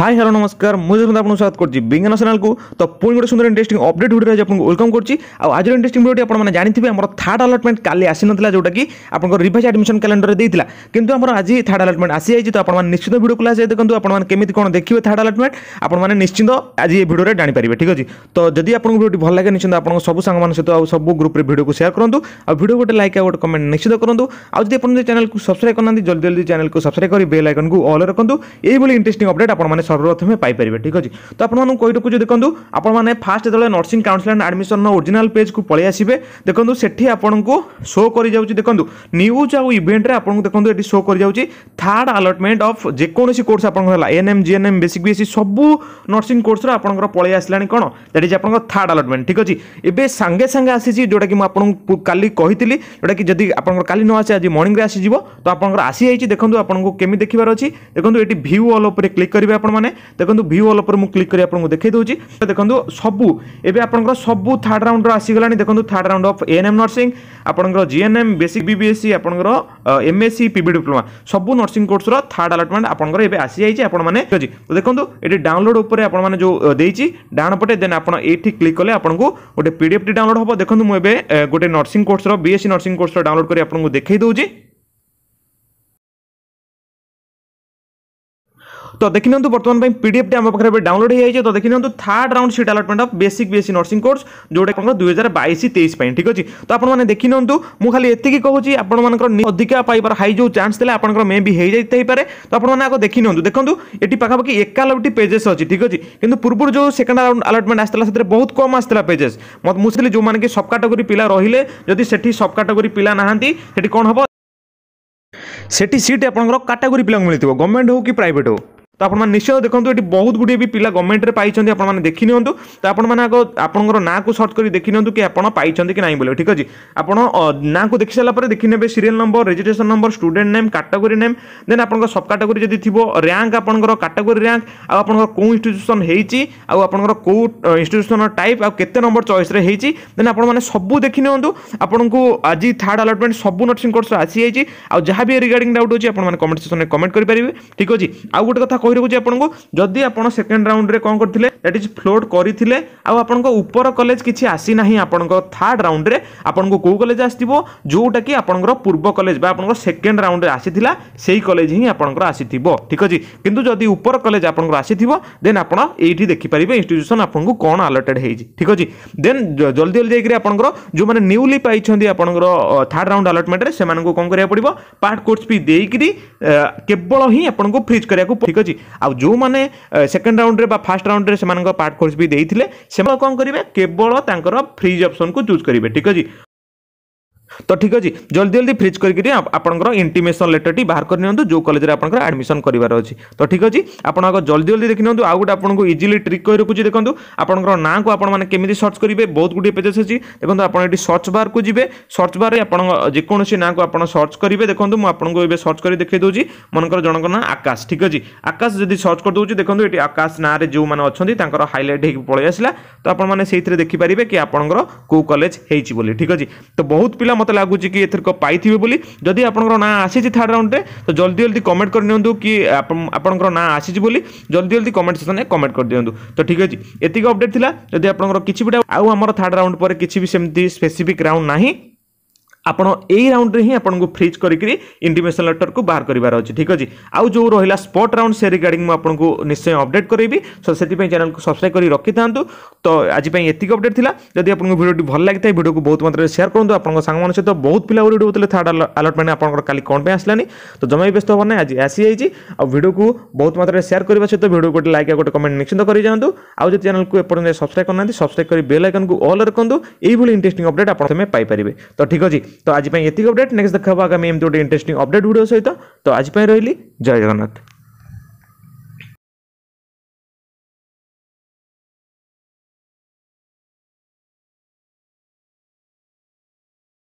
hi hello নমস্কার ମୁଁ ଦେଖନ୍ତୁ ଆପଣଙ୍କୁ ସ୍ୱାଗତ କରୁଛି ବିଜ୍ଞାନ ଚ୍ୟାନେଲକୁ ତ ପୁଣି ଗୋଟେ ସୁନ୍ଦର ଇଣ୍ଟରେଷ୍ଟିଂ ଅପଡେଟ୍ ଭିଡ଼ିଓରେ ଆଜି ଆପଣଙ୍କୁ ୱେଲକମ୍ କରୁଛି ଆଉ ଆଜିର ଇଣ୍ଟରେଷ୍ଟିଂ ଭିଡ଼ିଓଟି ଆପଣମାନେ ଜାଣିଥିବେ ଆମର ଥାର୍ଡ଼ ଆଲଟମେଣ୍ଟ କାଲି ଆସିନଥିଲା ଯେଉଁଟାକି ଆପଣଙ୍କର ରିଭାଇଜ୍ ଆଡ଼ମିସନ୍ କ୍ୟାଲେଣ୍ଡରରେ ଦେଇଥିଲା କିନ୍ତୁ ଆମର ଆଜି ଥାର୍ଡ଼ ଆଲଟମେଣ୍ଟ ଆସିଯାଇଛି ତ ଆପଣମାନେ ନିଶ୍ଚିତ ଭିଡ଼ିଓ କ୍ଲାସ୍ ଯାଇ ଦେଖନ୍ତୁ ଆପଣମାନେ କେମିତି କ'ଣ ଦେଖିବେ ଥାର୍ଡ଼ ଆଲଟମେଣ୍ଟ ଆପଣମାନେ ନିଶ୍ଚିତ ଆଜି ଏ ଭିଡ଼ିଓରେ ଜାଣିପାରିବେ ଠିକ୍ ଅଛି ତ ଯଦି ଆପଣଙ୍କୁ ଭିଡ଼ିଓଟି ଭଲ ଲାଗେ ନିଶ୍ଚିତ ଆପଣଙ୍କ ସବୁ ସାଙ୍ଗମାନଙ୍କ ସହିତ ଆଉ ସବୁ ଗ୍ରୁପ୍ରେ ଭିଡ଼ିଓକୁ ସେୟାର କରନ୍ତୁ ଆଉ ଭିଡ଼ିଓ ଗୋଟେ ଲାଇକ୍ ଆଉ ଗୋଟେ କମେଣ୍ଟ ନିଶ୍ଚିତ କରନ୍ତୁ ଆଉ ଯଦି ଆପଣ ଚ୍ୟାନେଲକୁ ସବସ୍କ୍ରାଇବ୍ କରୁନାହାନ୍ତି ଜଲ୍ଦି ଜଲ୍ଦି ଚ୍ୟାନେଲକୁ ସବସ୍କ୍ରାଇବ୍ କରି ବେଲ୍ ଆଇକନ୍କୁ ଅଲ୍ ରଖନ୍ତୁ ଏଇଭଳି ଇଣ୍ଟରେଷ୍ଟିଂ ଅପଡେଟ୍ ଆପଣମାନେ সর্বপ্রথমে পাইপারে ঠিক অছি তো আপনার কই রকুছি দেখুন আপনার ফার্স্ট যেত nursing council and admission original page কু পলাই আসবে দেখুন সেটি আপনার শো করে যাচ্ছে দেখুন নিউজ আউ ইভেন্টরে আপনার দেখুন এটি শো করে যাচ্ছে থার্ড আলটমেন্ট অফ যেকোন কোর্স আপনার হল এএনএম জিএনএম বেসিক বিএসসি সবু নর্সিং কোর্সর আপনার পলাই আসলা কোণ দ্যাট ইজ আপনার থার্ড আলটমেন্ট ঠিক আছে এবে সাগে সাগে আসিছি যেটা কি আপনার কালি কহিলি যেটা কি যদি আপনার কালি ন আসে আজ মর্নিংরে আসিযোগ তো আপনার আসি যাই দেখুন আপনার কেমি দেখবার অ দেখুন এটি ভিউ অল উপরে ক্লিক করবে আপনার মানে দেখুন ভিউ অল উপরে মু ক্লিক করে আপনার দেখাই দেছি দেখুন সবু এবে আপনার সবু থার্ড রাউন্ডর আসিগলা দেখুন third round of ANM nursing আপনার জিএনএম বেসিক বিবিএসসি আপনার এমএসসি পিবি ডিপ্লোমা সবু নর্সিং কোর্সর থার্ড আলটমেন্ট আপনার এবে আসিযাই আপনার মানে দেখুন এটি ডাউনলোড উপরে আপনার মানে যে দিয়েছি ডান পটে দেন আপনার এইটি ক্লিক কলে আপনার গোটে পিডিএফটি ডাউনলোড হব দেখুন মু এবে গোটে নর্সিং কোর্সর বিএসসি নর্সিং কোর্সর ডাউনলোড করে আপনার দেখাই দেছি ତ ଦେଖିନିଅନ୍ତୁ ବର୍ତ୍ତମାନ ପାଇଁ ପିଡିଏଫ୍ଟି ଆମ ପାଖରେ ଏବେ ଡାଉନଲୋଡ୍ ହେଇଯାଇଛି ତ ଦେଖିନିଅନ୍ତୁ third round seat allotment of basic BSc nursing course ଯେଉଁଟା ଆପଣଙ୍କର ଦୁଇ ହଜାର ବାଇଶ ତେଇଶ ପାଇଁ ଠିକ୍ ଅଛି ତ ଆପଣମାନେ ଦେଖିନିଅନ୍ତୁ ମୁଁ ଖାଲି ଏତିକି କହୁଛି ଆପଣମାନଙ୍କର ଅଧିକା ପାଇବାର ହାଇ ଯେଉଁ ଚାନ୍ସ ଥିଲା ଆପଣଙ୍କର ମେ ବି ହେଇଯାଇଥାଇପାରେ ତ ଆପଣମାନେ ଆଗ ଦେଖିନିଅନ୍ତୁ ଦେଖନ୍ତୁ ଏଠି ପାଖାପାଖି ଏକାଲବଟି ପେଜେସ୍ ଅଛି ଠିକ୍ ଅଛି କିନ୍ତୁ ପୂର୍ବରୁ ଯେଉଁ ସେକେଣ୍ଡ ରାଉଣ୍ଡ ଆଲଟମେଣ୍ଟ ଆସିଥିଲା ସେଥିରେ ବହୁତ କମ୍ ଆସିଥିଲା ପେଜେସ୍ ମୁଁ ଥିଲି ଯେଉଁମାନେ କି ସବ୍ କାଟାଗୋରୀ ପିଲା ରହିଲେ ଯଦି ସେଠି ସବ୍ କାଟାଗୋରୀ ପିଲା ନାହାନ୍ତି ସେଠି କ'ଣ ହେବ ସେଠି ସିଟ୍ ଆପଣଙ୍କର କାଟାଗୋରୀ ପିଲାଙ୍କୁ ମିଳିଥିବ ଗଭର୍ଣ୍ଣମେଣ୍ଟ ହେଉ କି ପ୍ରାଇଭେଟ୍ ହେଉ তো আপনার নিশ্চিত দেখুন এটি বহুত গুড়িয়ে বি পিলা গভর্নমেন্টরে পাই আপনার দেখি নিহত তো আপনার আগ আপনার নাঁকু সর্চ করে দেখি নিহত কি আপনার পাই কি নাই বলে ঠিক আছে আপনার নাঁকু দেখি সারা পরে দেখি নেবে serial number registration number student name category name then আপনার সব ক্যাটাগোরি যদি থাকবে র্যাঙ্ক আপনার ক্যাটাগোরি র্যাঙ্ক আপনার কেউ ইনস্টিট্যুসন হয়েছি আপনার কেউ ইনস্টিট্যুসন টাইপ আতে নম্বর চয়েসরে হয়েছি দেন আপনার সবু দেখি নিহত আপনার আজ থার্ড আলটমেন্ট সবু নর্সিং কোর্স আসি যাই যা বি রিগার্ডিং ডাউট হচ্ছে আপনার কমেন্ট সেকশনে কমেন্ট করে পারবে ঠিক আছে আউ গোটে কথা কহি রকুছি আপনার যদি আপনার সেকেন্ড রাউন্ডে কম করলে দ্যাট ইজ ফ্লোট করে আপনার উপর কলেজ কিছু আসি না আপনার থার্ড রাউন্ডে আপনার কেউ কলেজ আসব যেটা কি আপনার পূর্ব কলেজ বা আপনার সেকেন্ড রাউন্ডে আসিলা সেই কলেজ হি আপনার আসিথিব ঠিক আছে কিন্তু যদি উপর কলেজ আপনার আসিথিব দেন আপনার এইটি দেখিপারে ইনস্টিট্যুশন আপনার কোণ আলটেড হয়েছে ঠিক আছে দেন জলদি জলদি যাই আপনার যে নিউলি পাই আপনার থার্ড রাউন্ড আলটমেন্টে সে কম করা পড়ব পার্ট কোর্স ফি দিয়ে কেবল হি আপনার ফ্রিজ করা ঠিক আছে ଆଉ ଯେଉଁମାନେ ସେକେଣ୍ଡ ରାଉଣ୍ଡରେ ବା ଫାର୍ଷ୍ଟ ରାଉଣ୍ଡରେ ସେମାନଙ୍କ ପାର୍ଟ କୋର୍ସ ବି ଦେଇଥିଲେ ସେମାନେ କ'ଣ କରିବେ କେବଳ ତାଙ୍କର ଫ୍ରିଜ୍ ଅପସନ୍କୁ ଚୁଜ୍ କରିବେ ଠିକ୍ ଅଛି তো ঠিক আছে জলদি জলদি ফ্রিজ করিকি আপনার ইন্টিমেসন লেটরটি বাহার করে নিহত যে কলেজের আপনার আডমিশন করবার অ তো ঠিক আছে আপনার জলদি জলদি দেখি নিহত আউ গোটে আপনার ইজিলি ট্রিক করে রখুছি দেখুন আপনার না আপনার কেমি সর্চ করবে বহুত গুড়ি পেজেস অছি দেখুন আপনার এটি সর্চ বারকু যাবে সর্চ বারে আপনার যেকোন না আপনার সর্চ করবে দেখুন মু আপনার এবার সর্চ করে দেখাই দেছি মনকর জনক না আকাশ ঠিক আছে আকাশ যদি সর্চ করদেছি দেখুন এটি আকাশ না যে অনেক তাঁর হাইলাইট হয়ে পড়ে আসলা তো আপনার সেইথে দেখিপারে কি আপনার কেউ কলেজ হয়েছি বলে ঠিক আছে তো বহুত পিলা মতো ମତେ ଲାଗୁଛି କି ଏଥରକ ପାଇଥିବେ ବୋଲି ଯଦି ଆପଣଙ୍କର ନାଁ ଆସିଛି ଥାର୍ଡ଼ ରାଉଣ୍ଡରେ ତ ଜଲ୍ଦି ଜଲ୍ଦି କମେଣ୍ଟ କରିନିଅନ୍ତୁ କି ଆପଣଙ୍କର ନାଁ ଆସିଛି ବୋଲି ଜଲ୍ଦି ଜଲ୍ଦି କମେଣ୍ଟ ସେକ୍ସନ୍ରେ କମେଣ୍ଟ କରିଦିଅନ୍ତୁ ତ ଠିକ୍ ଅଛି ଏତିକି ଅପଡ଼େଟ୍ ଥିଲା ଯଦି ଆପଣଙ୍କର କିଛି ବି ଆଉ ଆମର ଥାର୍ଡ଼ ରାଉଣ୍ଡ ପରେ କିଛି ବି ସେମିତି ସ୍ପେସିଫିକ୍ ରାଉଣ୍ଡ ନାହିଁ ଆପଣ ଏଇ ରାଉଣ୍ଡରେ ହିଁ ଆପଣଙ୍କୁ ଫ୍ରିଜ୍ କରିକି ଇଣ୍ଟିମେସନ୍ ଲେଟର୍କୁ ବାହାର କରିବାର ଅଛି ଠିକ୍ ଅଛି ଆଉ ଯେଉଁ ରହିଲା ସ୍ପଟ୍ ରାଉଣ୍ଡ ସେ ରିଗାର୍ଡ଼ିଂ ମୁଁ ଆପଣଙ୍କୁ ନିଶ୍ଚୟ ଅପଡ଼େଟ୍ କରାଇବି ସୋ ସେଥିପାଇଁ ଚ୍ୟାନେଲକୁ ସବସ୍କ୍ରାଇବ୍ କରି ରଖିଥାନ୍ତୁ ତ ଆଜି ପାଇଁ ଏତିକି ଅପଡ଼େଟ୍ ଥିଲା ଯଦି ଆପଣଙ୍କୁ ଭିଡ଼ିଓଟି ଭଲ ଲାଗିଥାଏ ଭିଡ଼ିଓକୁ ବହୁତ ମାତ୍ରାରେ ସେୟାର କରନ୍ତୁ ଆପଣଙ୍କ ସାଙ୍ଗମାନଙ୍କ ସହିତ ବହୁତ ପିଲା ଭିଡ଼ିଓ ହେଉଥିଲେ ଥାର୍ଡ଼ ଆଲଟମେଣ୍ଟ ଆପଣଙ୍କର କାଲି କ'ଣ ପାଇଁ ଆସିଲାନି ତ ଜମା ବି ବ୍ୟସ୍ତ ହେବ ନାହିଁ ଆଜି ଆସିଯାଇଛି ଆଉ ଭିଡ଼ିଓକୁ ବହୁତ ମାତ୍ରାରେ ସେୟାର କରିବା ସହିତ ଭିଡ଼ିଓ ଗୋଟେ ଲାଇକ୍ ଆଉ ଗୋଟେ କମେଣ୍ଟ ନିଶ୍ଚିତ କରିଯାଆନ୍ତୁ ଆଉ ଯଦି ଚ୍ୟାନେଲକୁ ଏପର୍ଯ୍ୟନ୍ତ ସବସ୍କ୍ରାଇବ୍ କରିନାହାନ୍ତି ସବସ୍କ୍ରାଇବ୍ କରି ବେଲ୍ ଆଇକନ୍କୁ ଅଲ୍ ରଖନ୍ତୁ ଏଇଭଳି ଇଣ୍ଟରେଷ୍ଟିଂ ଅପଡ଼େଟ୍ ଆପଣ ତୁମେ ପାଇପାରିବେ ତ ଠିକ୍ ଅଛି तो आज ये अपडेट नेक्स्ट देखा आगामी एमती गोटे इंटरेस्टिंग अपडेट भिडियो सहित तो आज रही जय जगन्नाथ